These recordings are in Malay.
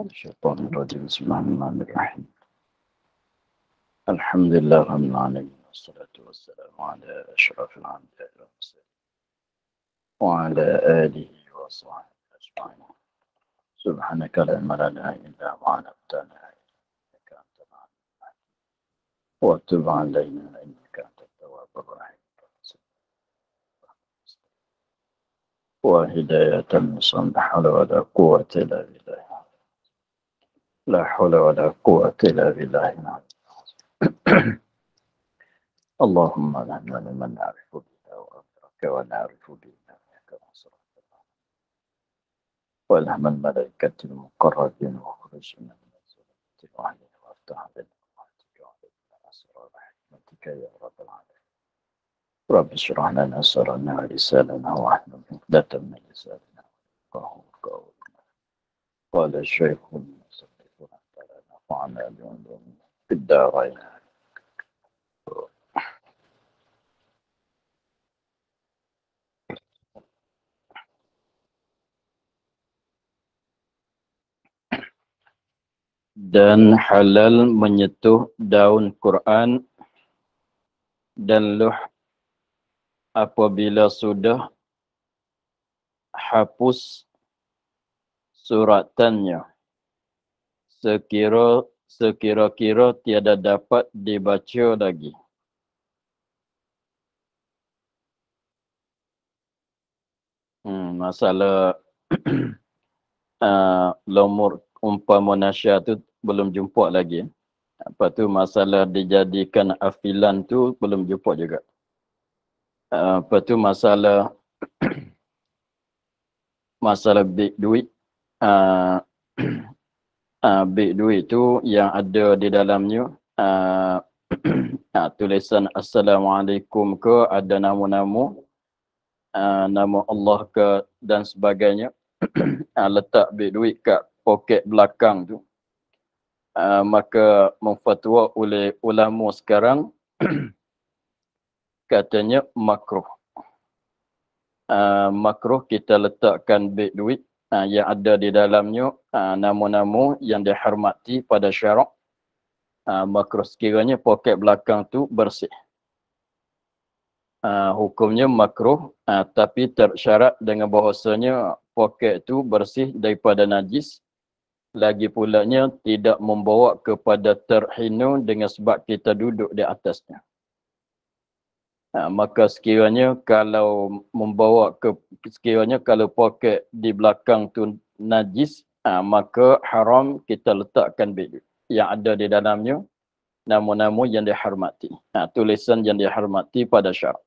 الشيطان الرجيم بسم الله الرحمن الرحيم الحمد لله رب العالمين والصلاة والسلام على أشرف الأنبياء والمرسلين وعلى آله وصحبه أجمعين سبحانك لا علم لنا إلا ما علمتنا إنك أنت العليم الحكيم وتب علينا إنك أنت التواب الرحيم وهداية المصلح ولا قوة إلا بالله لا حول ولا قوة إلا بالله اللهم نحن لمن نعرف بك وأمرك ونعرف بدينك ونصرك والهم الملائكة المقربين وخرجنا من الظلمات الوحيد وافتح لنا رحمتك وعلمنا أسرار حكمتك يا رب العالمين رب اشرح لنا صرنا ولساننا واحلل عقدة من لساننا وقهوة قول قال الشيخ معنا اليوم في الدارين dan halal menyentuh daun Quran dan luh apabila sudah hapus suratannya sekira sekira-kira tiada dapat dibaca lagi. Hmm, masalah uh, lomur umpama nasyah tu belum jumpa lagi. Apa tu masalah dijadikan afilan tu belum jumpa juga. Uh, apa tu masalah masalah duit uh, Uh, ambil duit tu yang ada di dalamnya uh, ah, tulisan Assalamualaikum ke ada nama-nama uh, nama Allah ke dan sebagainya uh, letak ambil duit kat poket belakang tu uh, maka memfatwa oleh ulama sekarang katanya makruh uh, makruh kita letakkan ambil duit uh, yang ada di dalamnya uh, ah, nama-nama yang dihormati pada syarak uh, ah, makro sekiranya poket belakang tu bersih. Uh, hukumnya makruh uh, tapi tersyarat dengan bahasanya poket tu bersih daripada najis lagi pulanya tidak membawa kepada terhinu dengan sebab kita duduk di atasnya ha, maka sekiranya kalau membawa ke sekiranya kalau poket di belakang tu najis ha, maka haram kita letakkan bil yang ada di dalamnya nama-nama yang dihormati ha, tulisan yang dihormati pada syarat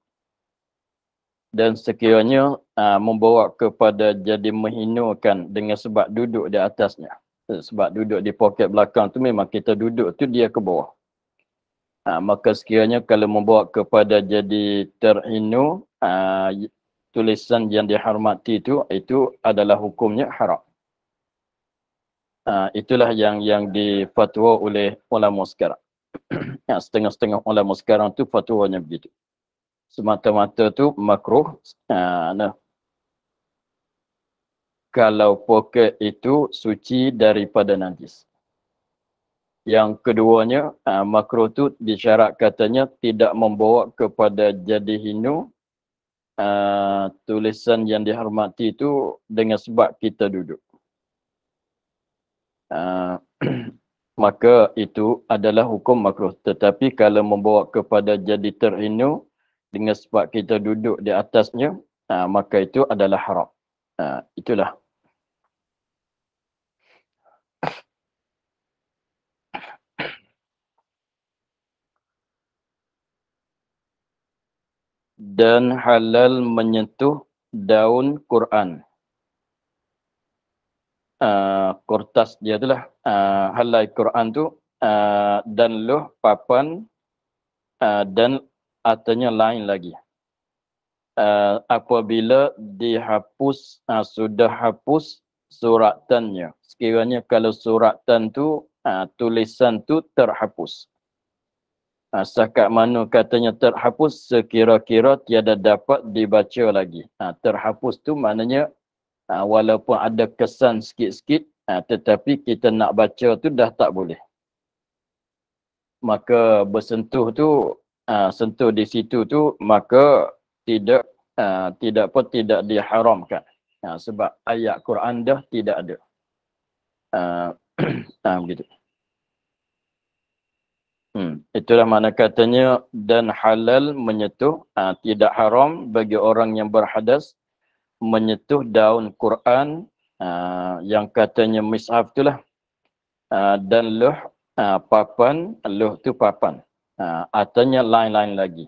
dan sekiranya aa, membawa kepada jadi menghinakan dengan sebab duduk di atasnya eh, sebab duduk di poket belakang tu memang kita duduk tu dia ke bawah ha, maka sekiranya kalau membawa kepada jadi terhinu ha, tulisan yang dihormati itu itu adalah hukumnya haram ha, itulah yang yang difatwa oleh ulama sekarang ya, setengah-setengah ulama sekarang tu fatwanya begitu semata-mata tu makruh ha, nah kalau pokok itu suci daripada najis. Yang keduanya, uh, makro tu disyarat katanya tidak membawa kepada jadi hinu uh, tulisan yang dihormati itu dengan sebab kita duduk. Uh, maka itu adalah hukum makro. Tetapi kalau membawa kepada jadi terhinu dengan sebab kita duduk di atasnya, uh, maka itu adalah haram. Uh, itulah dan halal menyentuh daun Quran. Uh, ah, kertas dia tu lah. Uh, halal Quran tu uh, dan loh papan uh, dan atanya lain lagi. Uh, apabila dihapus, uh, sudah hapus suratannya. Sekiranya kalau suratan tu, uh, tulisan tu terhapus. Ha, setakat mana katanya terhapus sekira-kira tiada dapat dibaca lagi. Ha, terhapus tu maknanya ha, walaupun ada kesan sikit-sikit ha, tetapi kita nak baca tu dah tak boleh. Maka bersentuh tu, ha, sentuh di situ tu maka tidak ha, tidak pun tidak diharamkan. Ha, sebab ayat Quran dah tidak ada. Ha, ha, begitu. Hmm. Itulah mana katanya dan halal menyentuh ha, tidak haram bagi orang yang berhadas menyentuh daun Quran ha, yang katanya mishaf itulah ha, dan loh ha, papan loh tu papan ha, atanya lain-lain lagi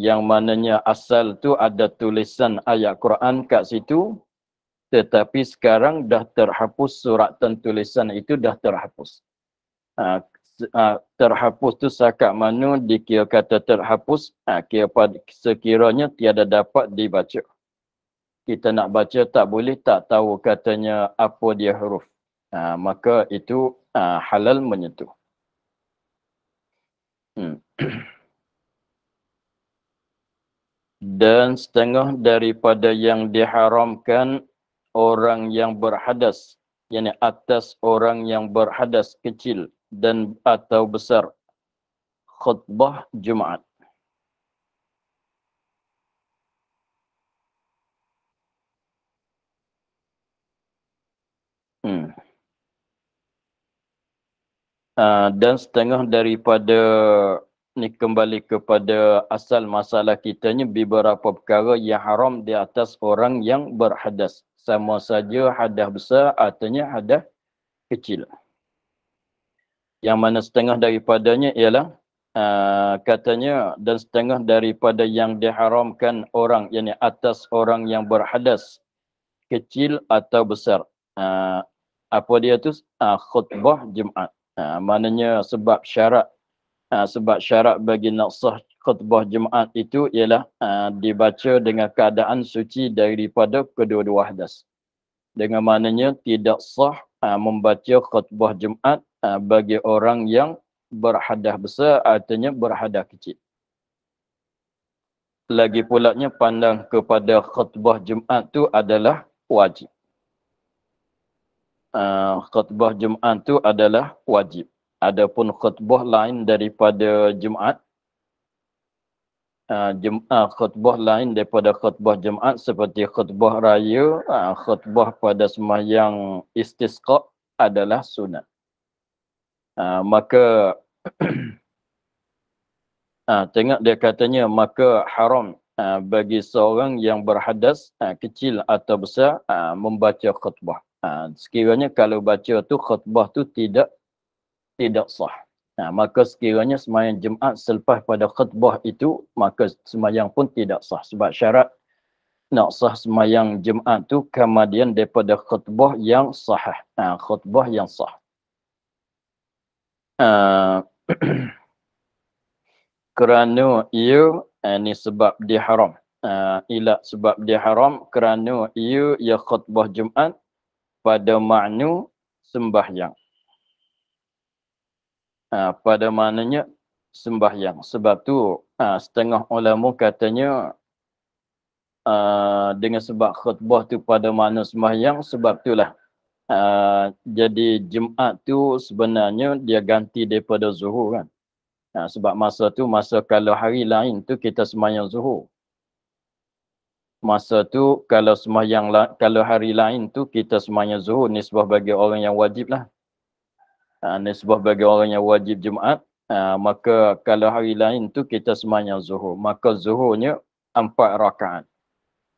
yang mananya asal tu ada tulisan ayat Quran kat situ tetapi sekarang dah terhapus surat dan tulisan itu dah terhapus. Ha, Ah, terhapus tu sakat mana dikira kata terhapus ha, kira sekiranya tiada dapat dibaca kita nak baca tak boleh tak tahu katanya apa dia huruf ha, maka itu ha, halal menyentuh hmm. dan setengah daripada yang diharamkan orang yang berhadas yang atas orang yang berhadas kecil dan atau besar khutbah Jumaat. Hmm. Uh, dan setengah daripada ni kembali kepada asal masalah kitanya beberapa perkara yang haram di atas orang yang berhadas sama saja hadas besar artinya hadas kecil. Hmm yang mana setengah daripadanya ialah uh, katanya dan setengah daripada yang diharamkan orang yang atas orang yang berhadas kecil atau besar uh, apa dia tu uh, khutbah jumaat uh, maknanya sebab syarat uh, sebab syarat bagi nak sah khutbah jumaat itu ialah uh, dibaca dengan keadaan suci daripada kedua-dua hadas dengan maknanya tidak sah uh, membaca khutbah jumaat Ah, bagi orang yang berhadah besar artinya berhadah kecil. Lagi pulaknya pandang kepada khutbah Jumaat tu adalah wajib. Uh, khutbah Jumaat tu adalah wajib. Adapun khutbah lain daripada Jumaat, uh, khutbah lain daripada khutbah Jumaat seperti khutbah raya, uh, khutbah pada semayang istisqa adalah sunat. Ah, maka uh, tengok dia katanya maka haram uh, bagi seorang yang berhadas uh, kecil atau besar uh, membaca khutbah. Uh, sekiranya kalau baca tu khutbah tu tidak tidak sah. Nah, maka sekiranya semayang Jumaat selepas pada khutbah itu, maka semayang pun tidak sah. Sebab syarat nak sah semayang Jumaat tu kemudian daripada khutbah yang sah. Nah, khutbah yang sah. Ah, kerana ia ini ah, sebab dia haram uh, ila sebab dia haram kerana ia ya khutbah Jumaat pada maknu sembahyang uh, pada maknanya sembahyang sebab tu uh, setengah ulama katanya uh, dengan sebab khutbah tu pada maknu sembahyang sebab itulah uh, jadi Jumaat tu sebenarnya dia ganti daripada Zuhur kan. Ha, sebab masa tu masa kalau hari lain tu kita semayang Zuhur. Masa tu kalau semayang la, kalau hari lain tu kita semayang Zuhur nisbah bagi orang yang wajib lah. Ha, nisbah bagi orang yang wajib Jumaat. Ha, maka kalau hari lain tu kita semayang Zuhur. Maka Zuhurnya empat rakaat.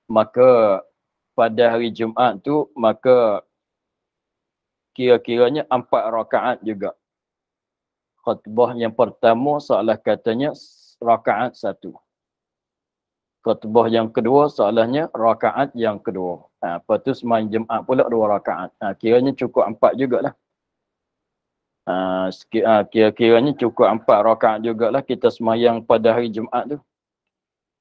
Maka pada hari Jumaat tu maka kira-kiranya empat rakaat juga. Khutbah yang pertama soalah katanya rakaat satu. Khutbah yang kedua soalahnya rakaat yang kedua. Ha, lepas tu semain jemaat pula dua rakaat. Ha, kiranya cukup empat jugalah. Ha, ha, kira-kiranya cukup empat rakaat jugalah kita semayang pada hari Jumaat tu.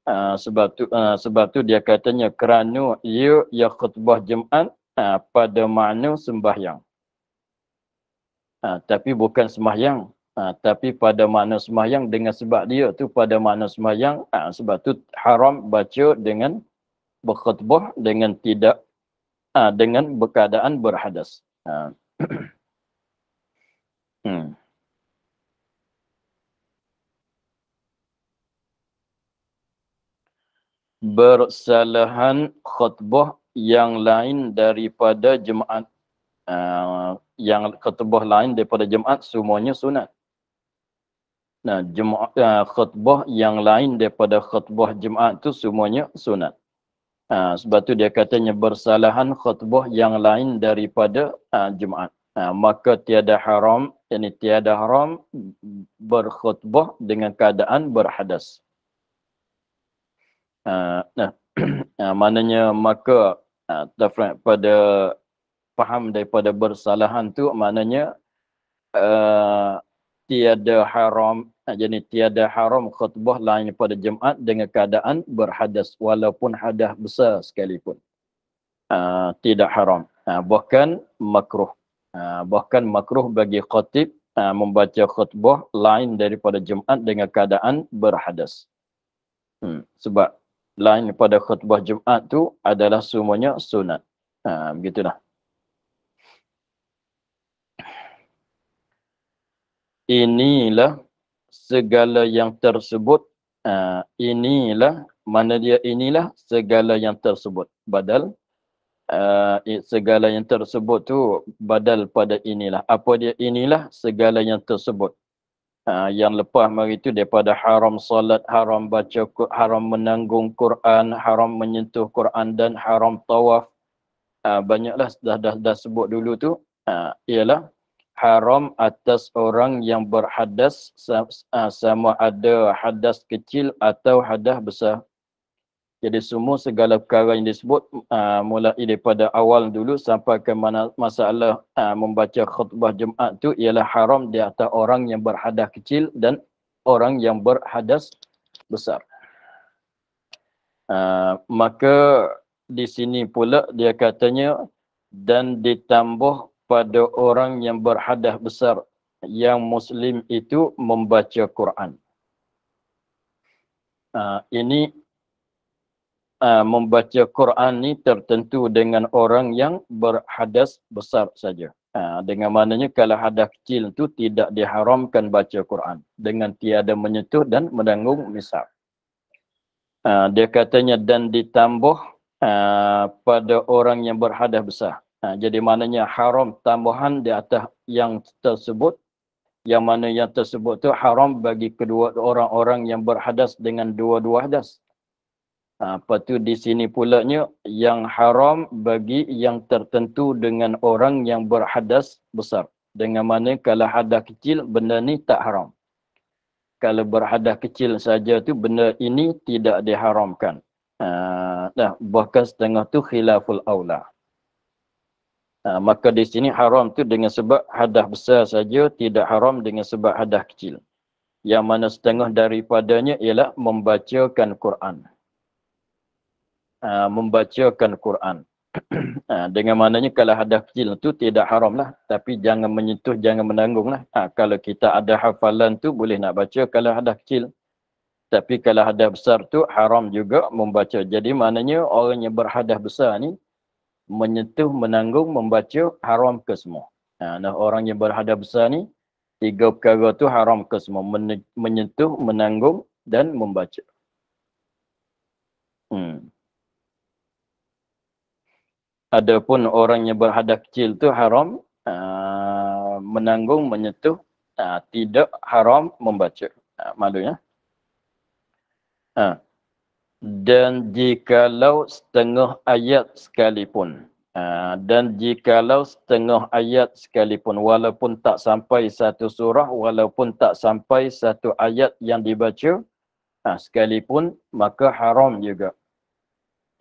Ha, sebab tu ha, sebab tu dia katanya kerana ia ya khutbah Jumaat ha, pada mana sembahyang ha, tapi bukan sembahyang ha, tapi pada makna sembahyang dengan sebab dia tu pada makna sembahyang ha, sebab tu haram baca dengan berkhutbah dengan tidak ha, dengan keadaan berhadas ha. hmm. bersalahan khutbah yang lain daripada jemaat uh, yang khutbah lain daripada Jumaat semuanya sunat. Nah, Jumaat uh, khutbah yang lain daripada khutbah Jumaat tu semuanya sunat. Ha, sebab tu dia katanya bersalahan khutbah yang lain daripada uh, Jumaat. Ha, maka tiada haram, yakni tiada haram berkhutbah dengan keadaan berhadas. Ha, nah, ha, maknanya maka ha, pada faham daripada bersalahan tu maknanya uh, tiada haram eh, jadi tiada haram khutbah lain pada Jumaat dengan keadaan berhadas walaupun hadas besar sekalipun. Uh, tidak haram. Uh, bahkan makruh. Uh, bahkan makruh bagi khatib uh, membaca khutbah lain daripada Jumaat dengan keadaan berhadas. Hmm. Sebab lain pada khutbah Jumaat tu adalah semuanya sunat. Uh, begitulah. inilah segala yang tersebut uh, inilah mana dia inilah segala yang tersebut badal uh, segala yang tersebut tu badal pada inilah apa dia inilah segala yang tersebut Ha, yang lepas mari itu daripada haram solat, haram baca, haram menanggung Quran, haram menyentuh Quran dan haram tawaf. Ha, banyaklah dah, dah, dah sebut dulu tu. Ha, ialah haram atas orang yang berhadas ah, sama ada hadas kecil atau hadas besar. Jadi semua segala perkara yang disebut ah, mulai daripada awal dulu sampai ke mana masalah ah, membaca khutbah jemaat tu ialah haram di atas orang yang berhadas kecil dan orang yang berhadas besar. maka di sini pula dia katanya dan ditambah pada orang yang berhadah besar yang Muslim itu membaca Quran. Uh, ini uh, membaca Quran ni tertentu dengan orang yang berhadas besar saja. Uh, dengan maknanya kalau hadas kecil itu tidak diharamkan baca Quran dengan tiada menyentuh dan menanggung misal. Uh, dia katanya dan ditambah uh, pada orang yang berhadas besar. Ha, jadi maknanya haram tambahan di atas yang tersebut. Yang mana yang tersebut tu haram bagi kedua orang-orang yang berhadas dengan dua-dua hadas. Ha, lepas tu di sini pula pulaknya yang haram bagi yang tertentu dengan orang yang berhadas besar. Dengan mana kalau hadas kecil benda ni tak haram. Kalau berhadas kecil saja tu benda ini tidak diharamkan. Ha, nah, bahkan setengah tu khilaful awla. Ha, maka di sini haram tu dengan sebab hadah besar saja tidak haram dengan sebab hadah kecil. Yang mana setengah daripadanya ialah membacakan Quran. Ha, membacakan Quran. ha, dengan maknanya kalau hadah kecil tu tidak haram lah. Tapi jangan menyentuh, jangan menanggung lah. Ha, kalau kita ada hafalan tu boleh nak baca kalau hadah kecil. Tapi kalau hadah besar tu haram juga membaca. Jadi maknanya orang yang berhadah besar ni menyentuh, menanggung, membaca haram ke semua. Ha, nah, orang yang berhada besar ni, tiga perkara tu haram ke semua. Men- menyentuh, menanggung dan membaca. Hmm. Adapun orang yang berhada kecil tu haram uh, menanggung, menyentuh, uh, tidak haram membaca. Uh, ha, malu ya. Uh dan jikalau setengah ayat sekalipun ah, dan jikalau setengah ayat sekalipun walaupun tak sampai satu surah walaupun tak sampai satu ayat yang dibaca ah, sekalipun maka haram juga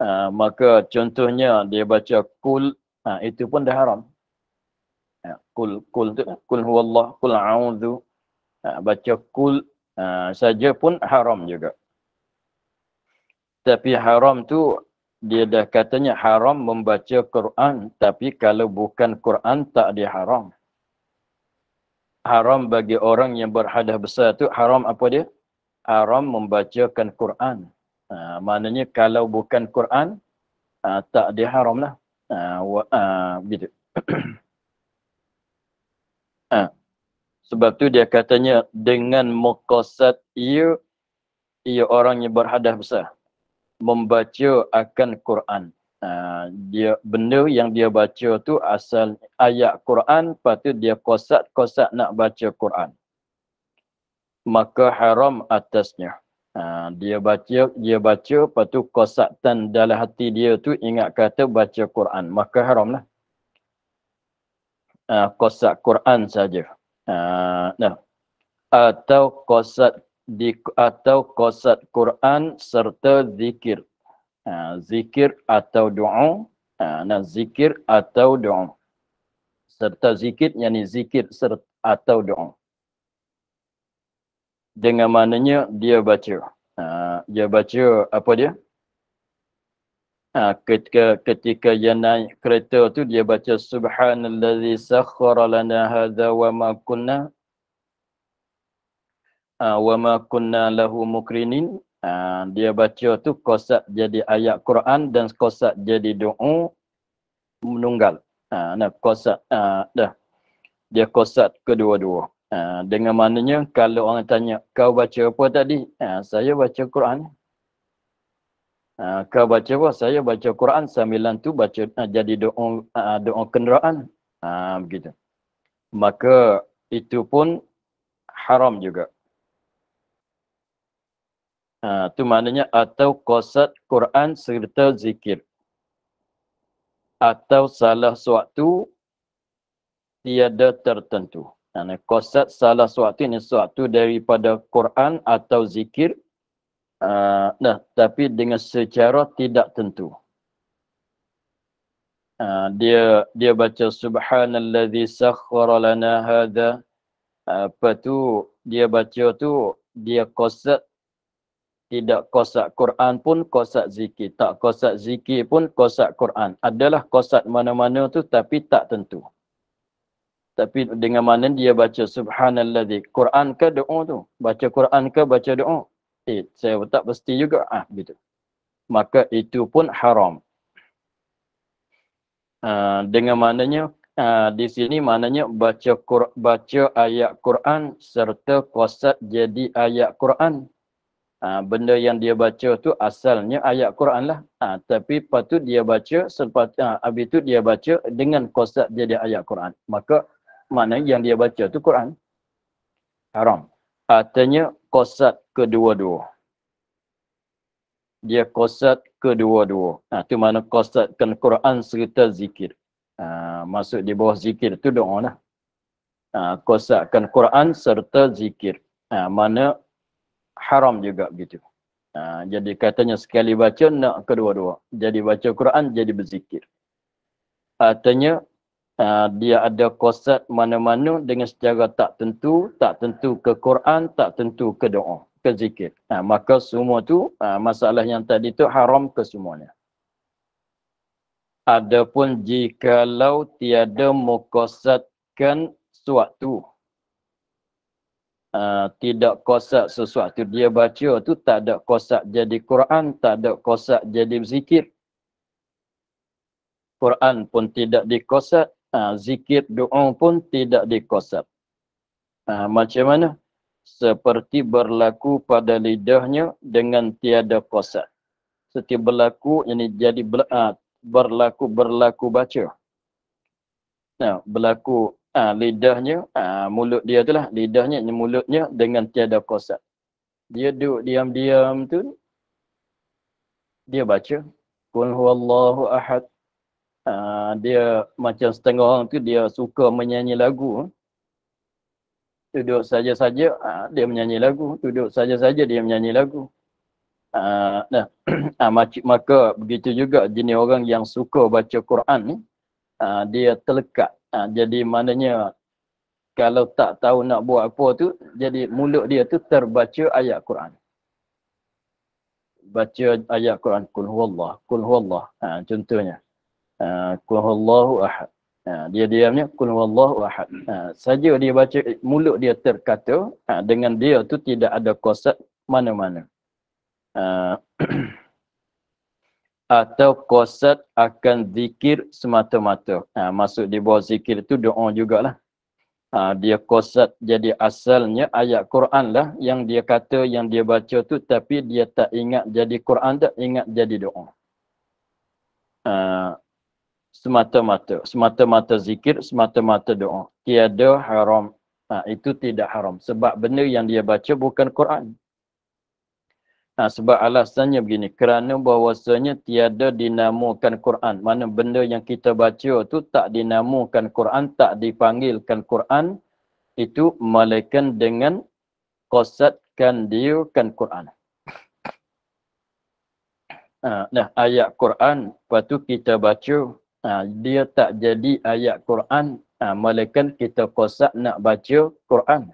ah, maka contohnya dia baca kul itu pun dah haram kul kul tu, kul huwallah kul a'udzu baca kul saja pun haram juga tapi haram tu dia dah katanya haram membaca Quran tapi kalau bukan Quran tak dia haram haram bagi orang yang berhadah besar tu haram apa dia haram membacakan Quran ha, maknanya kalau bukan Quran ha, tak dia haram lah ha, wa, ha, gitu ha. sebab tu dia katanya dengan mukosat ia ia orang yang berhadah besar membaca akan Quran. Ha, dia benda yang dia baca tu asal ayat Quran, lepas dia kosak-kosak nak baca Quran. Maka haram atasnya. Ha, dia baca, dia baca, lepas kosak kosakkan dalam hati dia tu ingat kata baca Quran. Maka haramlah lah. kosak Quran saja. Ha, nah. Atau kosak di, atau kosat Quran serta zikir. Ha, zikir atau doa. Ha, nah, zikir atau doa. Serta zikir, yakni zikir serta atau doa. Dengan maknanya dia baca. Ha, dia baca apa dia? Ha, ketika ketika dia naik kereta tu dia baca subhanallazi sakhkhara lana hadha wa ma uh, wa ma kunna lahu mukrinin uh, dia baca tu kosak jadi ayat Quran dan kosak jadi doa menunggal uh, nah kosak uh, dah dia kosak kedua-dua uh, dengan maknanya kalau orang tanya kau baca apa tadi uh, saya baca Quran uh, kau baca apa saya baca Quran sambilan tu baca uh, jadi doa uh, doa kenderaan uh, begitu maka itu pun haram juga. Uh, Ha, tu maknanya atau kosat Quran serta zikir. Atau salah suatu tiada tertentu. Karena kosat salah suatu ini suatu daripada Quran atau zikir. Uh, nah, tapi dengan secara tidak tentu. Uh, dia dia baca subhanallazi sakhkhara lana hadza. Uh, ha, apa tu dia baca tu dia kosat tidak kosak Quran pun kosak zikir. Tak kosak zikir pun kosak Quran. Adalah kosak mana-mana tu tapi tak tentu. Tapi dengan mana dia baca Subhanallah di Quran ke doa tu? Baca Quran ke baca doa? Eh, saya tak pasti juga. Ah, gitu. Maka itu pun haram. Uh, dengan mananya uh, di sini mananya baca baca ayat Quran serta kuasa jadi ayat Quran ha, benda yang dia baca tu asalnya ayat Quran lah. Ha, tapi patut dia baca selepas ha, habis tu dia baca dengan kosak dia dia ayat Quran. Maka mana yang dia baca tu Quran. Haram. Artinya kosak kedua-dua. Dia kosak kedua-dua. Ha, tu mana kosatkan Quran serta zikir. Ha, masuk di bawah zikir tu doa lah. Ha, kosatkan Quran serta zikir. Ha, mana haram juga begitu. Ha, jadi katanya sekali baca nak kedua-dua. Jadi baca Quran jadi berzikir. Artinya ha, dia ada kosat mana-mana dengan secara tak tentu, tak tentu ke Quran, tak tentu ke doa, ke zikir. Ha, maka semua tu ha, masalah yang tadi tu haram ke semuanya. Adapun jikalau tiada mukosatkan suatu Ah, tidak kosak sesuatu dia baca tu tak ada kosak jadi Quran tak ada kosak jadi zikir Quran pun tidak dikosak uh, zikir doa pun tidak dikosak uh, macam mana seperti berlaku pada lidahnya dengan tiada kosak setiap berlaku ini jadi uh, berlaku berlaku baca nah berlaku uh, lidahnya uh, mulut dia tu lah lidahnya mulutnya dengan tiada kosak. dia duduk diam-diam tu dia baca kul huwallahu ahad Uh, dia macam setengah orang tu dia suka menyanyi lagu duduk saja-saja uh, dia menyanyi lagu duduk saja-saja dia menyanyi lagu uh, nah uh, maka, maka begitu juga jenis orang yang suka baca Quran ni uh, dia terlekat Ha, jadi maknanya kalau tak tahu nak buat apa tu, jadi mulut dia tu terbaca ayat Quran. Baca ayat Quran. Kul huwallah. Kul huwallah. Ha, contohnya. Ha, kul huwallahu ahad. Ha, dia diamnya kul huwallahu ahad. Ha, saja dia baca, mulut dia terkata ha, dengan dia tu tidak ada kosak mana-mana. Uh, atau kosat akan zikir semata-mata. Ha, masuk di bawah zikir itu doa jugalah. Ha, dia kosat jadi asalnya ayat Quran lah yang dia kata yang dia baca tu tapi dia tak ingat jadi Quran tak ingat jadi doa. Ha, semata-mata. Semata-mata zikir, semata-mata doa. Tiada haram. Ha, itu tidak haram. Sebab benda yang dia baca bukan Quran. Ha, sebab alasannya begini, kerana bahawasanya tiada dinamakan Quran. Mana benda yang kita baca tu tak dinamakan Quran, tak dipanggilkan Quran. Itu malaikan dengan kosatkan dia Quran. Ha, nah, ayat Quran, lepas tu kita baca, ha, dia tak jadi ayat Quran. Ha, malaikan kita kosak nak baca Quran.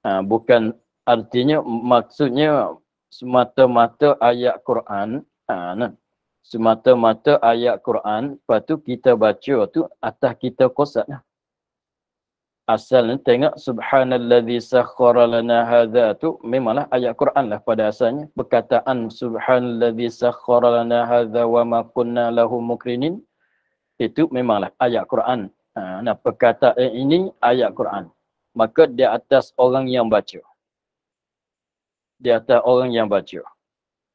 Ha, bukan artinya maksudnya semata-mata ayat Quran ha, nah. semata-mata ayat Quran lepas tu kita baca tu atas kita kosat lah asalnya tengok subhanallazi sakhara lana hadha tu memanglah ayat Quran lah pada asalnya perkataan subhanallazi sakhara lana hadha wa ma kunna lahu mukrinin itu memanglah ayat Quran ha, nah perkataan ini ayat Quran maka di atas orang yang baca di atas orang yang baca.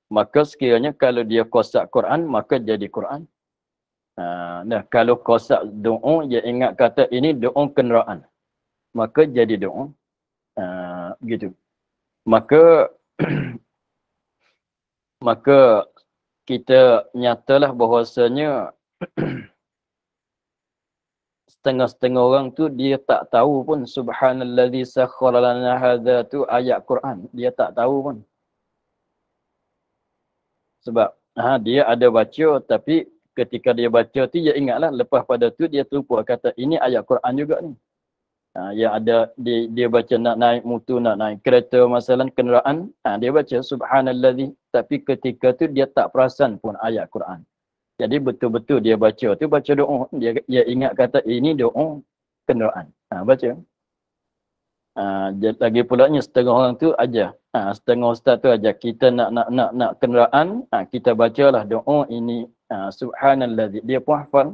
Maka sekiranya kalau dia kosak Quran, maka jadi Quran. Uh, nah, kalau kosak doa, dia ingat kata ini doa kenderaan. Maka jadi doa. Uh, gitu. Maka maka kita nyatalah bahwasanya setengah-setengah orang tu dia tak tahu pun subhanallazi sakhkhara lana hadza tu ayat Quran dia tak tahu pun sebab ha, dia ada baca tapi ketika dia baca tu dia ingatlah lepas pada tu dia terlupa kata ini ayat Quran juga ni ha, yang ada dia, dia baca nak naik mutu nak naik kereta masalah kenderaan ha, dia baca subhanallazi tapi ketika tu dia tak perasan pun ayat Quran jadi betul-betul dia baca tu baca doa. Dia, dia ingat kata ini doa kenderaan. Ha, baca. Ha, dia, lagi pula ni setengah orang tu aja, Ha, setengah ustaz tu aja Kita nak nak nak nak kenderaan. Ha, kita lah doa ini. Ha, Subhanallah. Dia pun hafal.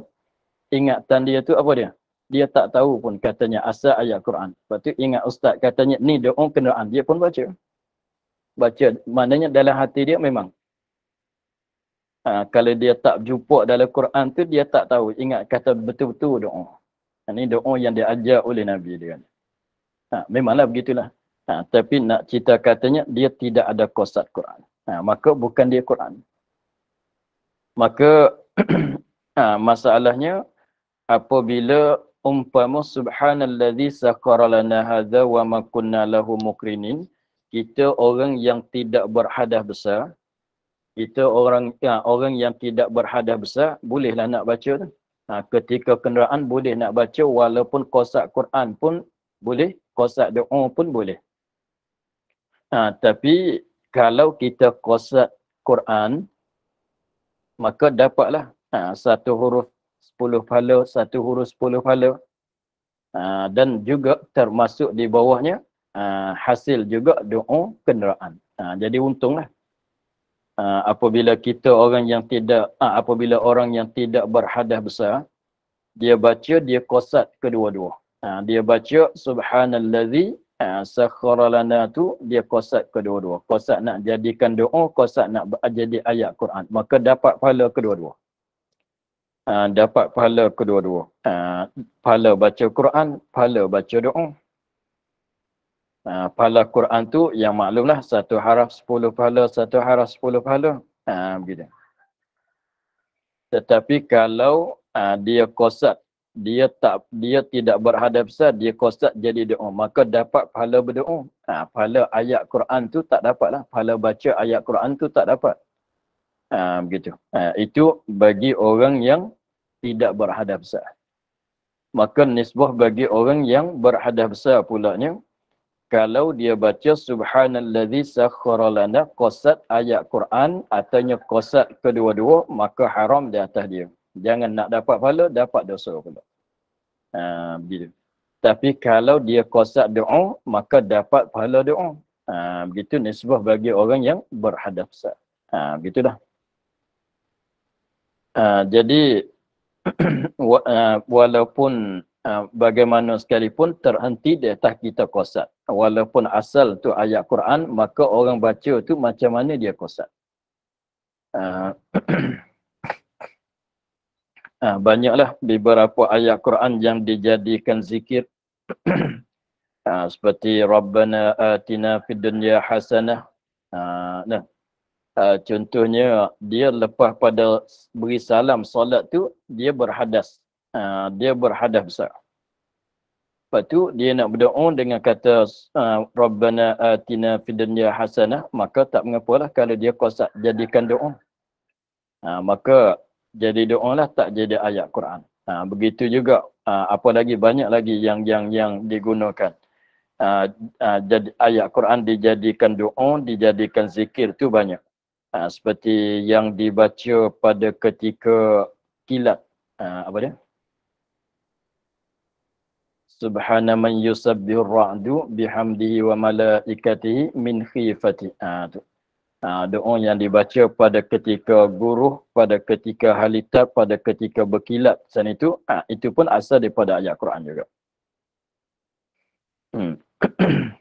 Ingatan dia tu apa dia? Dia tak tahu pun katanya asal ayat Quran. Lepas tu ingat ustaz katanya ni doa kenderaan. Dia pun baca. Baca. Maknanya dalam hati dia memang ha, kalau dia tak jumpa dalam Quran tu dia tak tahu ingat kata betul-betul doa ini ha, doa yang dia ajar oleh Nabi dia ha, memanglah begitulah ha, tapi nak cerita katanya dia tidak ada kosat Quran ha, maka bukan dia Quran maka ha, masalahnya apabila umpama subhanallazi sakara lana hadza wa ma kunna lahu mukrinin kita orang yang tidak berhadah besar kita orang ya, orang yang tidak berhadah besar bolehlah nak baca tu. Ha, ketika kenderaan boleh nak baca walaupun kosak Quran pun boleh, kosak doa pun boleh. Ha, tapi kalau kita kosak Quran maka dapatlah ha, satu huruf sepuluh pahala, satu huruf sepuluh pahala. Ha, dan juga termasuk di bawahnya ha, hasil juga doa kenderaan. Ha, jadi untunglah. Ah, apabila kita orang yang tidak uh, apabila orang yang tidak berhadah besar dia baca dia kosat kedua-dua uh, dia baca subhanallazi uh, sakhara lana tu dia kosat kedua-dua kosat nak jadikan doa kosat nak jadi ayat Quran maka dapat pahala kedua-dua uh, dapat pahala kedua-dua uh, pahala baca Quran pahala baca doa Ah, pahala Quran tu yang maklumlah satu haraf sepuluh pahala, satu haraf sepuluh pahala. Ha, begitu. Tetapi kalau ha, dia kosat, dia tak dia tidak berhadapsa, dia kosat jadi doa. Maka dapat pahala berdoa. Ha, pahala ayat Quran tu tak dapat lah. Pahala baca ayat Quran tu tak dapat. Ha, begitu. Ha, itu bagi orang yang tidak berhadapsa. Maka nisbah bagi orang yang pula pulaknya, kalau dia baca subhanallazi sakhkhara lana qasat ayat Quran atanya qasat kedua-dua maka haram di atas dia. Jangan nak dapat pahala dapat dosa pula. Ha, begitu. Tapi kalau dia qasat doa maka dapat pahala doa. Ha, begitu nisbah bagi orang yang berhadapsan. Ha, dah. Ha, jadi ha, walaupun ha, bagaimana sekalipun terhenti di atas kita kosat walaupun asal tu ayat Quran maka orang baca tu macam mana dia kosat uh, uh, banyaklah beberapa ayat Quran yang dijadikan zikir uh, seperti rabbana atina fid dunya hasanah uh, nah uh, contohnya dia lepas pada beri salam solat tu dia berhadas uh, dia berhadas besar Lepas tu dia nak berdoa dengan kata ah, Rabbana atina fidunya hasanah maka tak mengapa kalau dia kosak jadikan doa. Ha, maka jadi doa lah tak jadi ayat Quran. Ha, begitu juga ha, apa lagi banyak lagi yang yang yang digunakan. Ha, ha, jadi ayat Quran dijadikan doa, dijadikan zikir tu banyak. Ha, seperti yang dibaca pada ketika kilat. Ha, apa dia? Subhana man yusabbihu ar-ra'du bihamdihi wa malaikatihi min khifati. Ah ha, ah, doa yang dibaca pada ketika guru, pada ketika halita, pada ketika berkilat. Sana itu, ha, itu pun asal daripada ayat Quran juga. Hmm.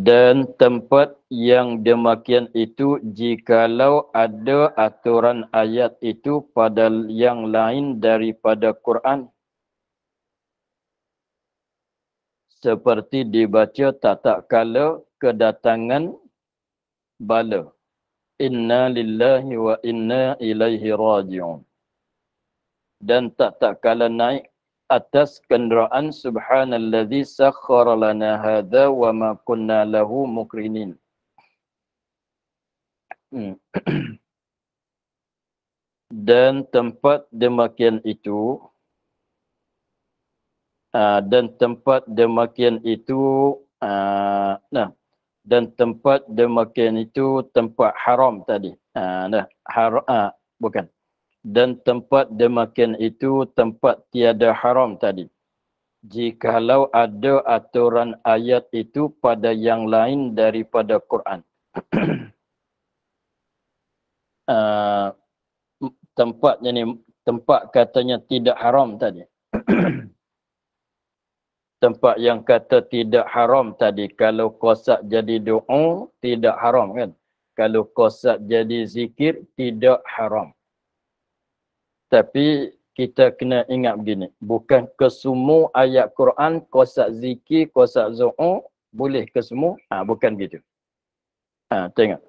dan tempat yang demikian itu jikalau ada aturan ayat itu pada yang lain daripada Quran seperti dibaca tak tak kala kedatangan bala inna lillahi wa inna ilaihi rajiun dan tak tak kala naik atas kendaraan subhanalladzi sakhkhara lana hadza wa ma kunna lahu mukrinin. Hmm. dan tempat demikian itu ah, dan tempat demikian itu ah, nah dan tempat demikian itu tempat haram tadi. Ah, nah haram bukan dan tempat demikian itu tempat tiada haram tadi. Jikalau ada aturan ayat itu pada yang lain daripada Quran. uh, tempatnya ni, tempat katanya tidak haram tadi. tempat yang kata tidak haram tadi. Kalau kosak jadi doa, tidak haram kan? Kalau kosak jadi zikir, tidak haram. Tapi kita kena ingat begini. Bukan kesemua ayat Quran, kosak zikir, kosak zu'u, boleh kesemua. Ha, bukan begitu. Ha, tengok.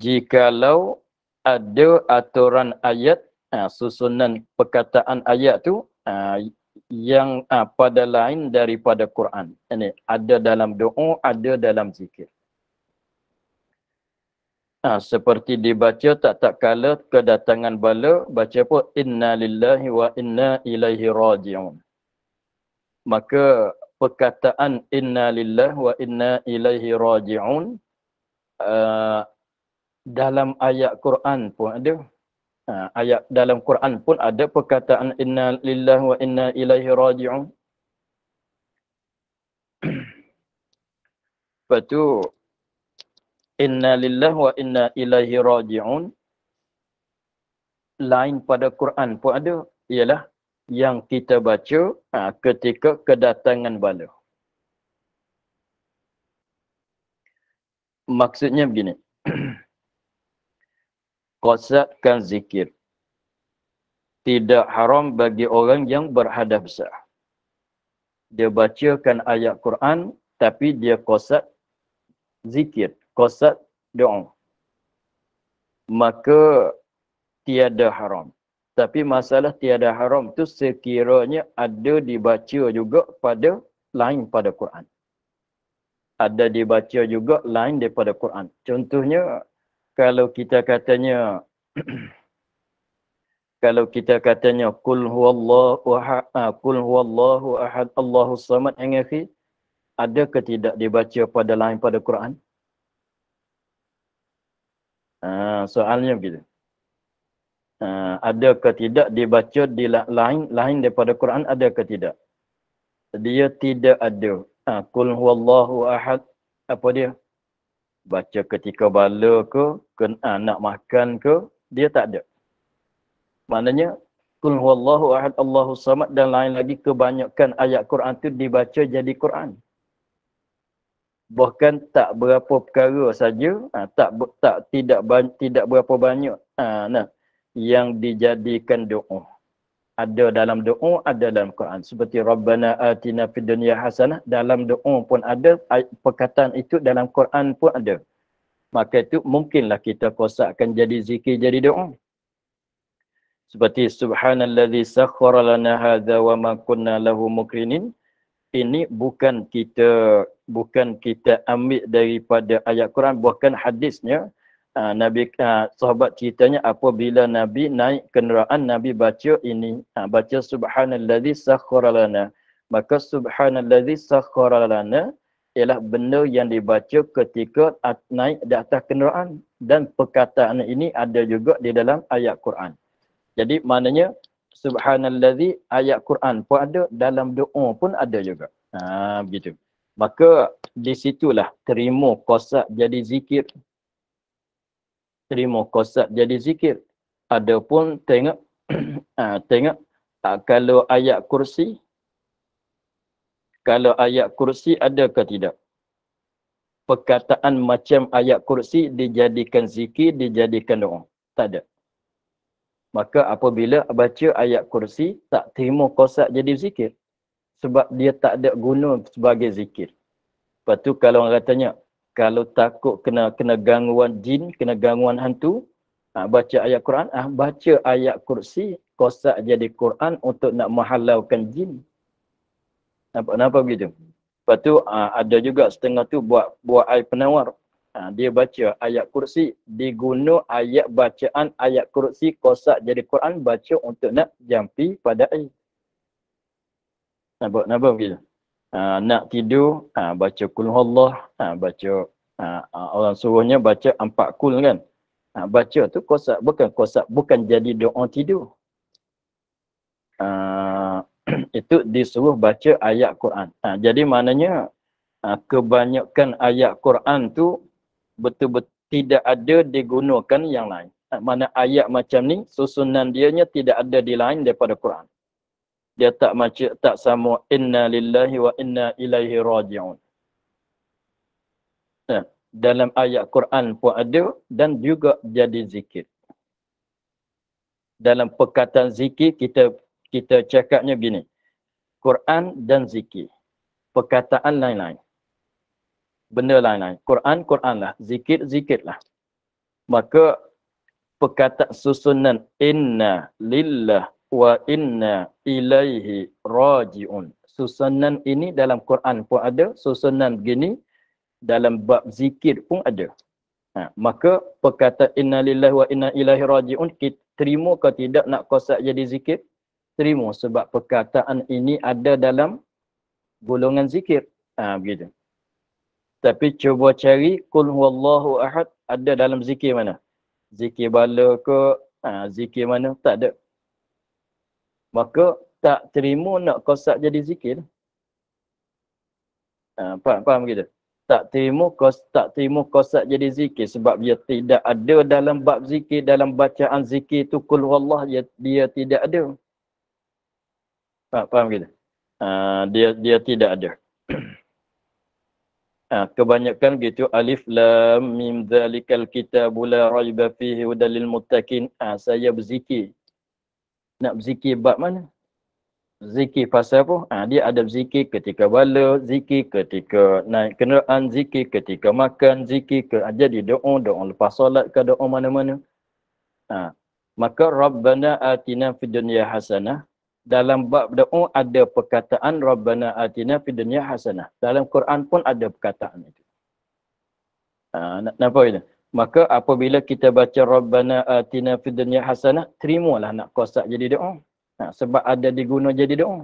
Jikalau ada aturan ayat, ha, susunan perkataan ayat tu, ha, yang ha, pada lain daripada Quran. Ini ada dalam doa, ada dalam zikir. Ha, seperti dibaca tak tak kala kedatangan bala, baca pun inna lillahi wa inna ilaihi raji'un. Maka perkataan inna lillahi wa inna ilaihi raji'un uh, dalam ayat Quran pun ada. Ha, ayat dalam Quran pun ada perkataan inna lillahi wa inna ilaihi raji'un. Lepas Inna lillah wa inna Ilahi raji'un. Lain pada Quran pun ada. Ialah yang kita baca ha, ketika kedatangan bala. Maksudnya begini. Kosatkan zikir. Tidak haram bagi orang yang berhadap besar. Dia bacakan ayat Quran tapi dia kosat zikir qasad doa maka tiada haram tapi masalah tiada haram tu sekiranya ada dibaca juga pada lain pada Quran ada dibaca juga lain daripada Quran contohnya kalau kita katanya kalau kita katanya kul huwallahu ahad ah, kul huwallahu ahad Allahus samad yang ada ke tidak dibaca pada lain pada Quran Ah, soalnya begitu. Uh, ah, ada ke tidak dibaca di lain lain daripada Quran ada ke tidak? Dia tidak ada. Uh, ah, Kul huwallahu ahad. Apa dia? Baca ketika bala ke, ke uh, nak makan ke, dia tak ada. Maknanya, Kul huwallahu ahad Allahus samad dan lain lagi kebanyakan ayat Quran tu dibaca jadi Quran bahkan tak berapa perkara saja ha, tak tak tidak ba, tidak berapa banyak ha, nah yang dijadikan doa ada dalam doa ada dalam Quran seperti rabbana atina fid dunya hasanah dalam doa pun ada perkataan itu dalam Quran pun ada maka itu mungkinlah kita kosakkan jadi zikir jadi doa seperti subhanallazi sakhkhara lana hadza wa ma kunna lahu mukrinin ini bukan kita bukan kita ambil daripada ayat Quran bukan hadisnya uh, nabi uh, sahabat ceritanya apabila nabi naik kenderaan nabi baca ini uh, baca subhanallazi sakhkhara lana maka subhanallazi sakhkhara lana ialah benda yang dibaca ketika naik di atas kenderaan dan perkataan ini ada juga di dalam ayat Quran jadi maknanya subhanallazi ayat Quran pun ada dalam doa pun ada juga. Ha begitu. Maka di situlah terima kosak jadi zikir. Terima kosak jadi zikir. Adapun tengok ha, tengok ha, kalau ayat kursi kalau ayat kursi ada ke tidak? Perkataan macam ayat kursi dijadikan zikir, dijadikan doa. Tak ada. Maka apabila baca ayat kursi, tak terima kosak jadi zikir. Sebab dia tak ada guna sebagai zikir. Lepas tu kalau orang katanya, kalau takut kena kena gangguan jin, kena gangguan hantu, ha, baca ayat Quran, ah ha, baca ayat kursi, kosak jadi Quran untuk nak menghalaukan jin. Nampak, nampak begitu? Lepas tu ha, ada juga setengah tu buat buat air penawar. Ha, dia baca ayat kursi diguna ayat bacaan ayat kursi kosak jadi Quran baca untuk nak jampi pada air. Nampak nampak begitu. Ha, nak tidur ha, baca kul Allah ha, baca ha, orang suruhnya baca empat kul kan. Ha, baca tu kosak bukan kosak bukan jadi doa tidur. Ha, itu disuruh baca ayat Quran. Ha, jadi maknanya kebanyakan ayat Quran tu betul-betul tidak ada digunakan yang lain. Mana ayat macam ni susunan dianya tidak ada di lain daripada Quran. Dia tak macam tak sama inna lillahi wa inna ilaihi rajiun. Ya, dalam ayat Quran pun ada dan juga jadi zikir. Dalam perkataan zikir kita kita cakapnya gini. Quran dan zikir. Perkataan lain-lain benda lain-lain. Quran, Quran lah. Zikir, zikir lah. Maka perkata susunan inna lillah wa inna ilaihi raji'un. Susunan ini dalam Quran pun ada. Susunan begini dalam bab zikir pun ada. Ha, maka perkata inna Lillah wa inna ilaihi raji'un kita terima ke tidak nak kosak jadi zikir? Terima sebab perkataan ini ada dalam golongan zikir. Ha, begitu. Tapi cuba cari kul wallahu ahad ada dalam zikir mana? Zikir bala ke? Ha, zikir mana? Tak ada. Maka tak terima nak kosak jadi zikir. Ha, faham, faham kita? Tak terima, kos, tak terima kosak jadi zikir sebab dia tidak ada dalam bab zikir, dalam bacaan zikir tu kul wallah dia, dia tidak ada. Ha, faham kita? Ha, dia dia tidak ada. Ha, kebanyakan gitu alif lam mim zalikal kitabu la raiba fihi hudalil muttaqin ha, saya berzikir nak berzikir bab mana zikir pasal apa ha, dia ada berzikir ketika bala zikir ketika naik kenderaan zikir ketika makan zikir ke ha, jadi doa doa lepas solat ke doa mana-mana ha, maka rabbana atina fid dunya hasanah dalam bab doa oh, ada perkataan Rabbana atina fid dunya hasanah. Dalam Quran pun ada perkataan itu. Ha, apa itu? Maka apabila kita baca Rabbana atina fid dunya hasanah, terimalah nak kosak jadi doa. Oh. Ha, sebab ada diguna jadi doa. Oh.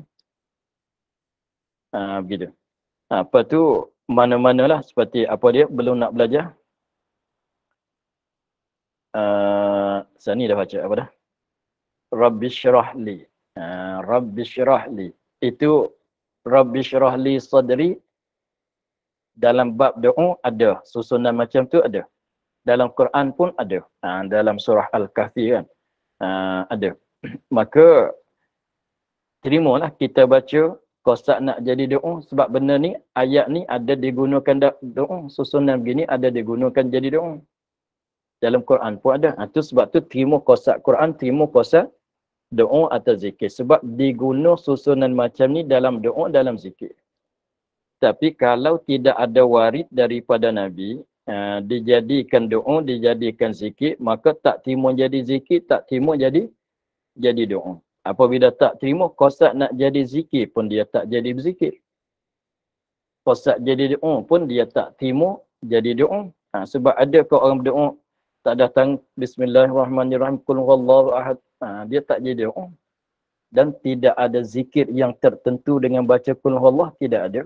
Ha, begitu. Ha, apa tu mana-manalah seperti apa dia belum nak belajar. Uh, ha, sani dah baca apa dah? Rabbi syrah Ha, Rabbi syirahli. Itu Rabbi syirahli sadri. Dalam bab doa ada. Susunan macam tu ada. Dalam Quran pun ada. Ha, dalam surah Al-Kahfi kan. Ha, ada. Maka terimalah kita baca kosak nak jadi doa sebab benda ni ayat ni ada digunakan doa susunan begini ada digunakan jadi doa dalam Quran pun ada ha, sebab tu terima kosak Quran terima kosak doa atau zikir sebab diguna susunan macam ni dalam doa dalam zikir tapi kalau tidak ada warid daripada nabi uh, dijadikan doa dijadikan zikir maka tak timun jadi zikir tak timun jadi jadi doa apabila tak terima kosak nak jadi zikir pun dia tak jadi berzikir kosak jadi doa pun dia tak timur jadi doa ha, sebab ada ke orang berdoa tak datang bismillahirrahmanirrahim kul huwallahu ahad Ha, dia tak jadi doa. Oh. Dan tidak ada zikir yang tertentu dengan baca kunuh Allah, tidak ada.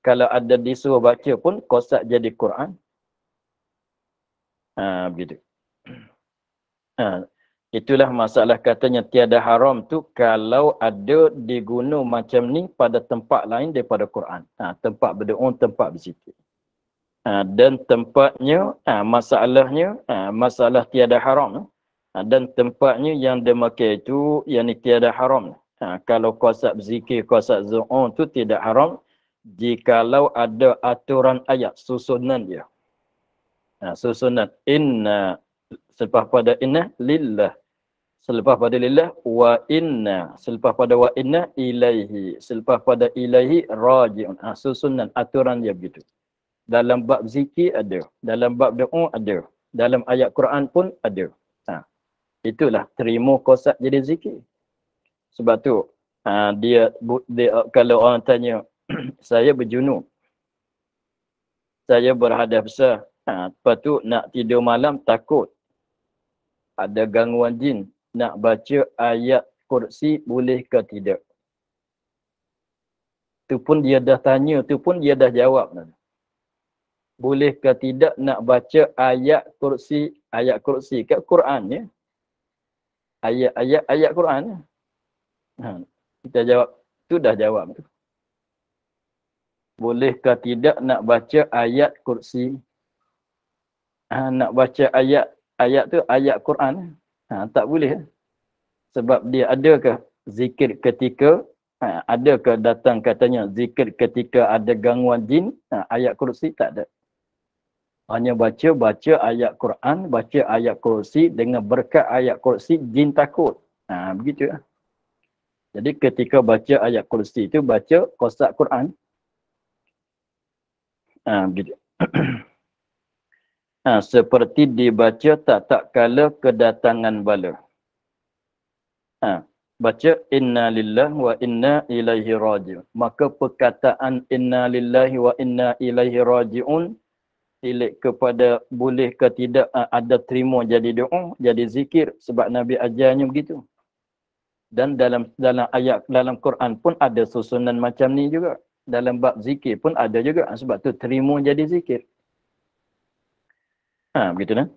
Kalau ada disuruh baca pun, kosak jadi Quran. Ha, begitu. Ha, itulah masalah katanya tiada haram tu kalau ada diguna macam ni pada tempat lain daripada Quran. Ha, tempat berdoa, tempat berzikir. Ha, dan tempatnya, ha, masalahnya, ha, masalah tiada haram tu ha, dan tempatnya yang dia makan itu yang tiada haram ha, kalau kuasa berzikir kuasa zuun tu tidak haram jikalau ada aturan ayat susunan dia ha, susunan inna selepas pada inna lillah selepas pada lillah wa inna selepas pada wa inna ilaihi selepas pada ilaihi rajiun ha, susunan aturan dia begitu dalam bab zikir ada dalam bab doa ada dalam ayat Quran pun ada itulah terima kosak jadi zikir sebab tu uh, dia, bu, dia kalau orang tanya saya berjunub saya berhadap besar ha, lepas tu nak tidur malam takut ada gangguan jin nak baca ayat kursi boleh ke tidak tu pun dia dah tanya tu pun dia dah jawab boleh ke tidak nak baca ayat kursi ayat kursi kat Quran ya ayat-ayat ayat Quran. Ha. Kita jawab, tu dah jawab tu. Bolehkah tidak nak baca ayat kursi? Ha, nak baca ayat ayat tu ayat Quran. Ha, tak boleh. Sebab dia ada ke zikir ketika ha, ada ke datang katanya zikir ketika ada gangguan jin? Ha, ayat kursi tak ada hanya baca baca ayat Quran baca ayat kursi dengan berkat ayat kursi jin takut ha begitu ya. jadi ketika baca ayat kursi itu baca kosak Quran ha begitu ha seperti dibaca tak tak kala kedatangan bala ha baca inna lillahi wa inna ilaihi rajiun maka perkataan inna lillahi wa inna ilaihi rajiun iktilik kepada boleh ke tidak eh, ada terima jadi doa, jadi zikir sebab Nabi ajarnya begitu. Dan dalam dalam ayat dalam Quran pun ada susunan macam ni juga. Dalam bab zikir pun ada juga eh, sebab tu terima jadi zikir. Ha begitu kan?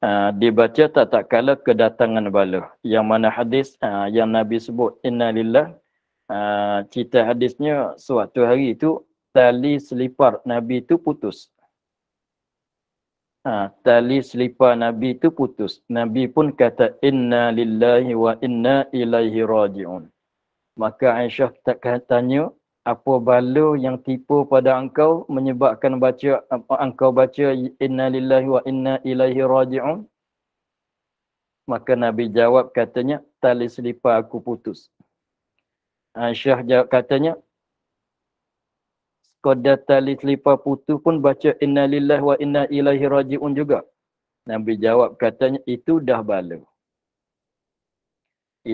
Ha, dibaca tak tak kala kedatangan bala. Yang mana hadis ha, yang Nabi sebut innalillah ha, cerita hadisnya suatu hari tu tali selipar Nabi tu putus ha, tali selipar Nabi itu putus. Nabi pun kata inna lillahi wa inna ilaihi raji'un. Maka Aisyah tak tanya apa bala yang tipu pada engkau menyebabkan baca eh, engkau baca inna lillahi wa inna ilaihi raji'un. Maka Nabi jawab katanya tali selipar aku putus. Aisyah jawab katanya qada talis lipa putu pun baca Inna innalillahi wa inna Ilahi rajiun juga nabi jawab katanya itu dah bala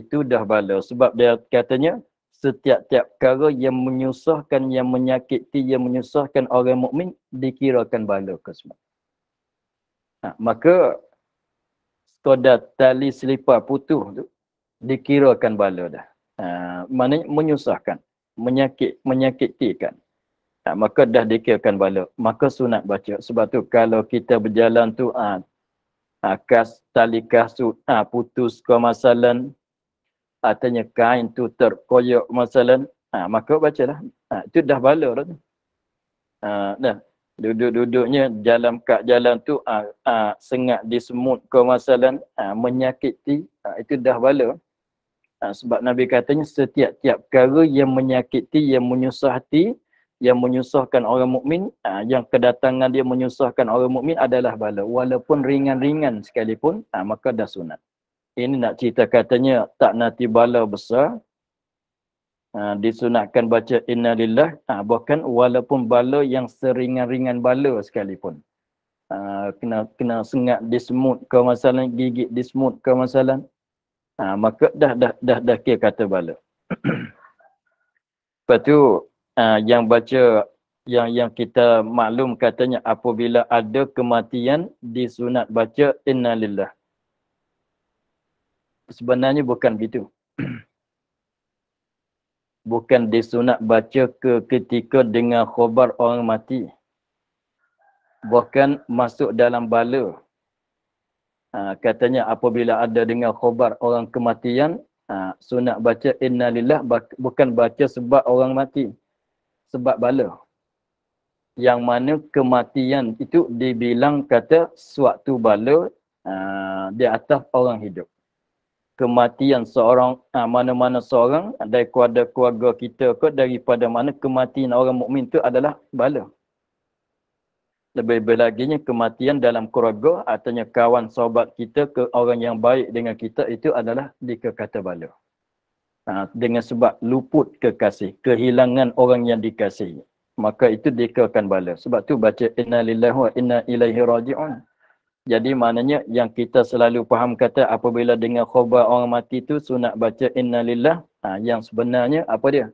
itu dah bala sebab dia katanya setiap-tiap perkara yang menyusahkan yang menyakiti yang menyusahkan orang mukmin dikirakan bala ke semua ha, maka qada talis lipa putu tu dikirakan bala dah ha, maknanya menyusahkan menyakit menyakitikan Nah, maka dah dikirakan balik. Maka sunat baca. Sebab tu kalau kita berjalan tu, ha, ha, kas tali kasut ha, putus ke masalan, artinya kain tu terkoyok masalan, ha, maka bacalah. Ha, itu dah balik. Ha, dah. Duduk-duduknya jalan kat jalan tu ha, ha, sengat disemut ke masalan, ha, menyakiti, ha, itu dah balik. Ha, sebab Nabi katanya setiap-tiap perkara yang menyakiti, yang menyusah hati, yang menyusahkan orang mukmin ah, yang kedatangan dia menyusahkan orang mukmin adalah bala walaupun ringan-ringan sekalipun uh, maka dah sunat ini nak cerita katanya tak nanti bala besar ah, disunatkan baca innalillah uh, bahkan walaupun bala yang seringan-ringan bala sekalipun kena kena sengat dismut ke masalah gigit dismut ke masalah maka dah dah dah dah, dah kira kata bala Lepas tu Ah, yang baca yang yang kita maklum katanya apabila ada kematian disunat baca innalillah sebenarnya bukan begitu bukan disunat baca ke ketika dengan khabar orang mati bukan masuk dalam bala ha, katanya apabila ada dengan khabar orang kematian ha, sunat baca innalillah bukan baca sebab orang mati sebab bala yang mana kematian itu dibilang kata suatu bala uh, di atas orang hidup kematian seorang uh, mana-mana seorang daripada keluarga kita ke daripada mana kematian orang mukmin itu adalah bala lebih-lebih lagi kematian dalam keluarga artinya kawan sahabat kita ke orang yang baik dengan kita itu adalah dikekata bala Ha, dengan sebab luput kekasih, kehilangan orang yang dikasihi. Maka itu dikakan bala. Sebab tu baca inna lillahi wa inna ilaihi raji'un. Jadi maknanya yang kita selalu faham kata apabila dengar khabar orang mati tu sunat baca inna lillah. Ha, yang sebenarnya apa dia?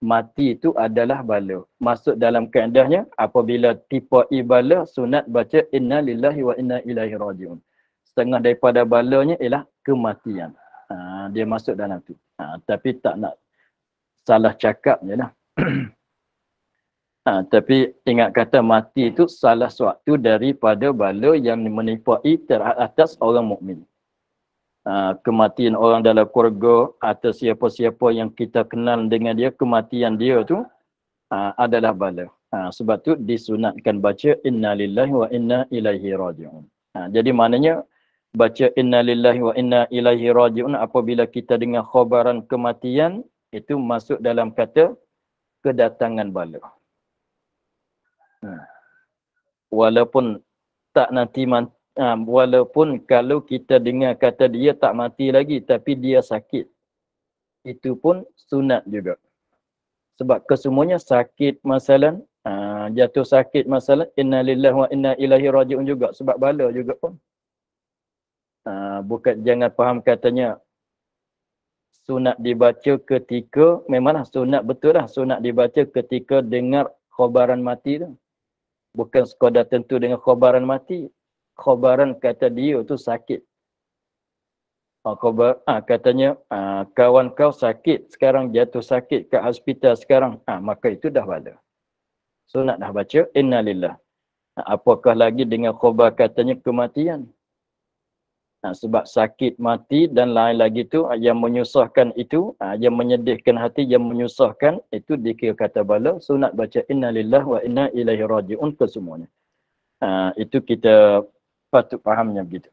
Mati itu adalah bala. Masuk dalam keadaannya apabila tipe ibala sunat baca inna lillahi wa inna ilaihi raji'un. Setengah daripada balanya ialah kematian ha, dia masuk dalam tu. Ha, tapi tak nak salah cakap je lah. ha, tapi ingat kata mati tu salah suatu daripada bala yang menipai teratas orang mukmin. Ha, kematian orang dalam keluarga atau siapa-siapa yang kita kenal dengan dia, kematian dia tu ha, adalah bala. Ha, sebab tu disunatkan baca innalillahi wa inna ilaihi rajiun. Ha, jadi maknanya baca inna lillahi wa inna ilaihi rajiun apabila kita dengar khabaran kematian itu masuk dalam kata kedatangan bala. Ha. Walaupun tak nanti man, ha, walaupun kalau kita dengar kata dia tak mati lagi tapi dia sakit. Itu pun sunat juga. Sebab kesemuanya sakit masalah ha, jatuh sakit masalah inna lillahi wa inna ilaihi rajiun juga sebab bala juga pun. Oh. Ah, bukan jangan faham katanya sunat dibaca ketika memanglah sunat betul lah sunat dibaca ketika dengar khabaran mati tu bukan sekadar tentu dengan khabaran mati khabaran kata dia tu sakit ah, khabar, ah, katanya ah, kawan kau sakit sekarang jatuh sakit ke hospital sekarang ah, maka itu dah bala sunat dah baca innalillah ah, apakah lagi dengan khabar katanya kematian ha, sebab sakit mati dan lain lagi tu ha, yang menyusahkan itu ha, yang menyedihkan hati yang menyusahkan itu dikira kata bala sunat baca innalillah wa inna ilaihi rajiun ke semuanya ha, itu kita patut fahamnya begitu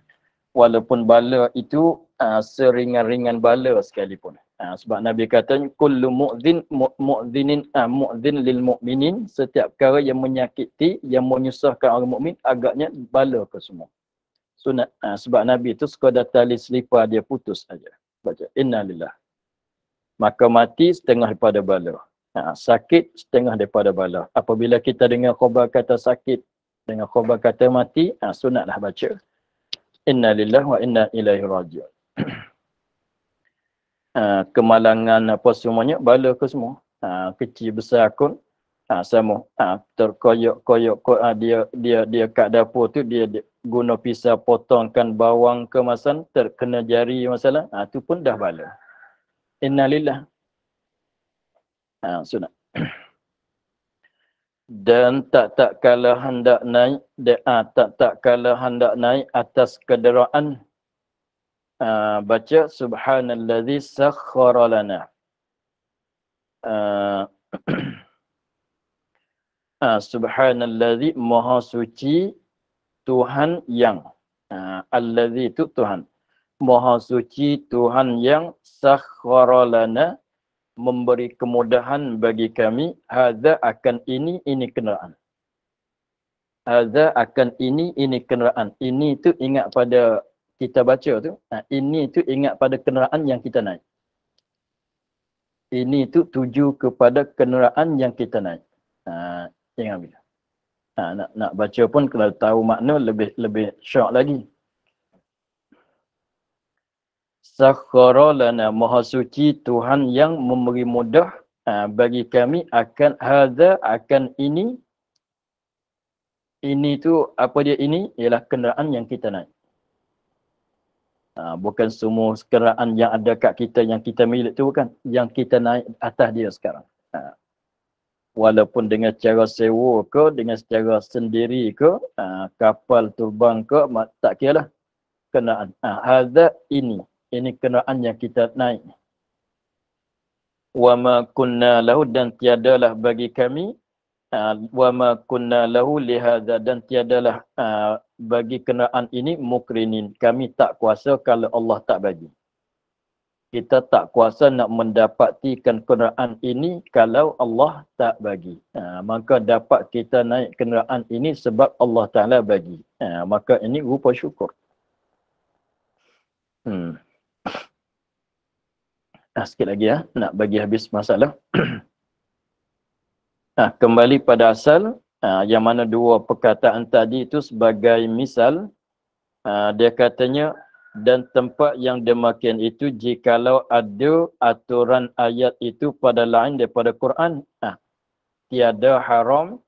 walaupun bala itu ha, seringan-ringan bala sekalipun Ha, sebab Nabi kata kullu mu'dhin mu'dhinin ah, mu'dhin lil mu'minin setiap perkara yang menyakiti yang menyusahkan orang mukmin agaknya bala ke semua sunat ha, sebab Nabi tu sekadar tali selipar dia putus saja. Baca innalillah. Maka mati setengah daripada bala. Ha, sakit setengah daripada bala. Apabila kita dengar khabar kata sakit dengan khabar kata mati, ha, sunatlah baca. Innalillah wa inna ilaihi rajiun. Ha, kemalangan apa semuanya, bala ke semua. Ha, kecil besar pun Ah ha, sama ha, terkoyok koyok ko, ha, dia dia dia kat dapur tu dia, dia guna pisau potongkan bawang kemasan terkena jari masalah ha, tu pun dah bala innalillah ha, sunat dan tak tak kala hendak naik de, ha, tak tak kala hendak naik atas kederaan ha, baca subhanallazi sakhkhara lana ha, Ha, Subhanalladzi maha suci Tuhan yang. Ha, Alladzi itu Tuhan. Maha suci Tuhan yang sakharalana memberi kemudahan bagi kami hadza akan ini ini kenaan Hadza akan ini ini kenaan Ini itu ingat pada kita baca tu. Ha, ini itu ingat pada kenaan yang kita naik. Ini itu tuju kepada kenaan yang kita naik. Ha, jangan bila. Ha, nak nak baca pun kalau tahu makna lebih lebih syok lagi. Sakhara lana maha suci Tuhan yang memberi mudah ha, bagi kami akan hadza akan ini. Ini tu apa dia ini ialah kenderaan yang kita naik. Ha, bukan semua kenderaan yang ada kat kita yang kita milik tu bukan yang kita naik atas dia sekarang. Ha, walaupun dengan secara sewa ke dengan secara sendiri ke ha, kapal terbang ke tak kira lah kenaan ha, ah, hadha ini ini kenaan yang kita naik wa ma kunna lahu dan tiadalah bagi kami ha, wa ma kunna lahu li hadha dan tiadalah ha, bagi kenaan ini mukrinin kami tak kuasa kalau Allah tak bagi kita tak kuasa nak mendapatkan kenderaan ini kalau Allah tak bagi. Ha, maka dapat kita naik kenderaan ini sebab Allah Ta'ala bagi. Ha, maka ini rupa syukur. Hmm. Ha, sikit lagi ya. Nak bagi habis masalah. ha, kembali pada asal. Ha, yang mana dua perkataan tadi itu sebagai misal. Ha, dia katanya dan tempat yang demikian itu jikalau ada aturan ayat itu pada lain daripada Quran ah tiada haram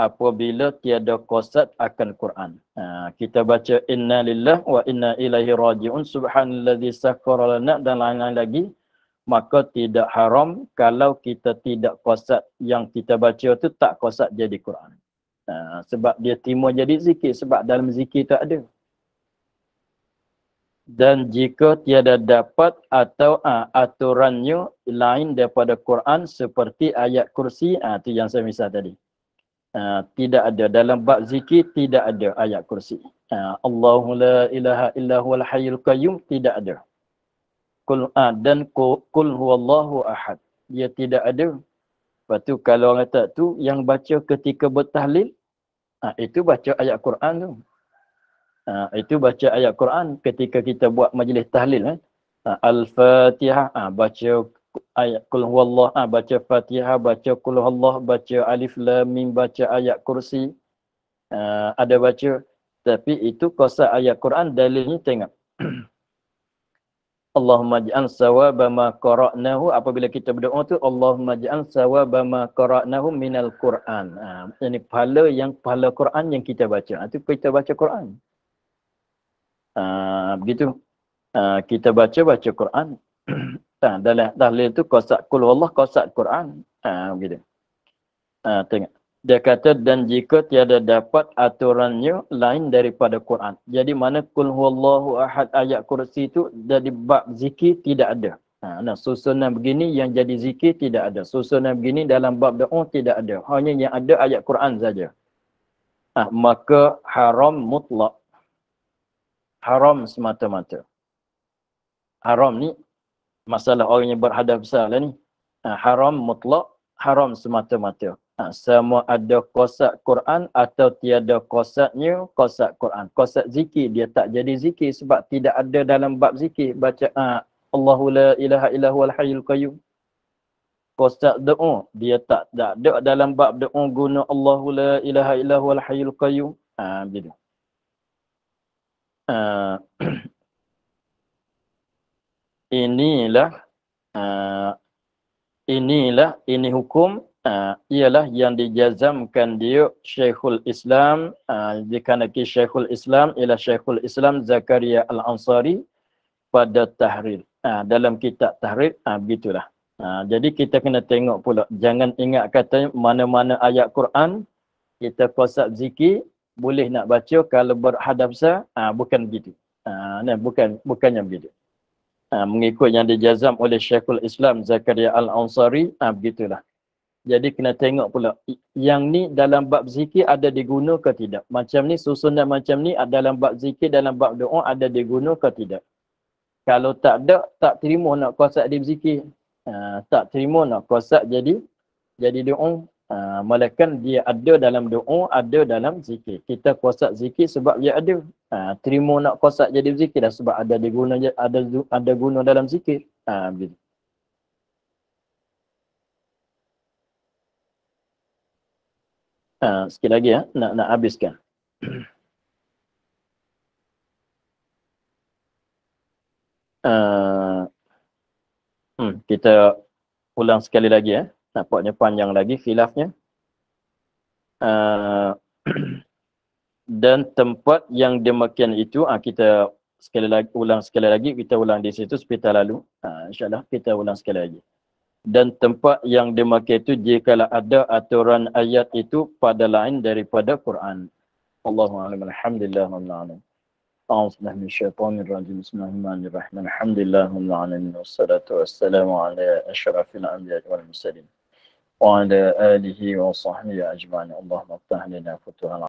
apabila tiada kosat akan Quran. Ha, kita baca inna lillah wa inna ilaihi raji'un subhanallazi sakhkhara lana dan lain-lain lagi maka tidak haram kalau kita tidak kosat yang kita baca itu tak kosat jadi Quran. Ha, sebab dia timur jadi zikir sebab dalam zikir tak ada dan jika tiada dapat atau ha, aturannya lain daripada Quran seperti ayat kursi itu ah, ha, yang saya misal tadi ha, tidak ada dalam bab zikir tidak ada ayat kursi ha, Allahu la ilaha illa huwal hayyul qayyum tidak ada kul ha, dan kul huwallahu ahad dia tidak ada lepas kalau orang tak tu yang baca ketika bertahlil ha, itu baca ayat Quran tu Ha, itu baca ayat Quran ketika kita buat majlis tahlil eh. Ha, Al-Fatihah ha, baca ayat kul ha, baca Fatihah baca kul baca alif lam baca ayat kursi ha, ada baca tapi itu kuasa ayat Quran dalilnya tengok Allahumma ja'al sawaba ma qara'nahu apabila kita berdoa tu Allahumma ja'al sawaba ma qara'nahu minal Quran. Ha, ini pahala yang pahala Quran yang kita baca. Itu ha, kita baca Quran. Ah, begitu. Uh, kita baca-baca Quran. Nah, dalam tahlil tu qasat kul wallah qasat Quran. Ah uh, begitu. Ah uh, tengok. Dia kata dan jika tiada dapat aturannya lain daripada Quran. Jadi mana kul huwallahu ahad ayat kursi itu jadi bab zikir tidak ada. Ha, nah susunan begini yang jadi zikir tidak ada. Susunan begini dalam bab doa tidak ada. Hanya yang ada ayat Quran saja. Ha, maka haram mutlak haram semata-mata. Haram ni masalah orang yang berhadap besar lah ni. Ha, haram mutlak, haram semata-mata. Ha, semua ada kosak Quran atau tiada kosaknya, kosak Quran. Kosak zikir, dia tak jadi zikir sebab tidak ada dalam bab zikir. Baca ha, Allahu la ilaha illahu al qayyum. Kosak doa, dia tak, tak ada dalam bab doa guna Allahu la ilaha illahu al qayyum. Ha, begitu uh, inilah uh, inilah ini hukum uh, ialah yang dijazamkan dia Syekhul Islam uh, jika Syekhul Islam ialah Syekhul Islam Zakaria Al-Ansari pada tahrir uh, dalam kitab tahrir uh, begitulah uh, jadi kita kena tengok pula jangan ingat kata mana-mana ayat Quran kita kosak zikir boleh nak baca kalau berhadapsa ha, ah, bukan begitu. Ha, nah, bukan yang begitu. Ha, mengikut yang dijazam oleh Syekhul Islam Zakaria Al-Ansari, ha, begitulah. Jadi kena tengok pula yang ni dalam bab zikir ada diguna ke tidak. Macam ni susunan macam ni dalam bab zikir dalam bab doa ada diguna ke tidak. Kalau tak ada tak terima nak kuasa di zikir. Ha, tak terima nak kuasa jadi jadi doa Uh, ah, malahkan dia ada dalam doa, ada dalam zikir. Kita kuasa zikir sebab dia ada. Uh, terima nak kuasa jadi zikir dah sebab ada guna, ada, ada guna dalam zikir. Uh, begitu. Uh, sikit lagi ya, uh, nak, nak habiskan. Uh, hmm, kita ulang sekali lagi ya. Uh nampaknya panjang lagi filafnya uh, ah, dan tempat yang demikian itu uh, kita sekali lagi ulang sekali lagi kita ulang di situ seperti lalu uh, insyaallah kita ulang sekali lagi dan tempat yang demikian itu jika ada aturan ayat itu pada lain daripada Quran Allahumma alim alhamdulillah alim أعوذ بالله من الشيطان الرجيم بسم الله الرحمن الرحيم الحمد لله رب العالمين وعلى آله وصحبه أجمعين اللهم افتح لنا فتوح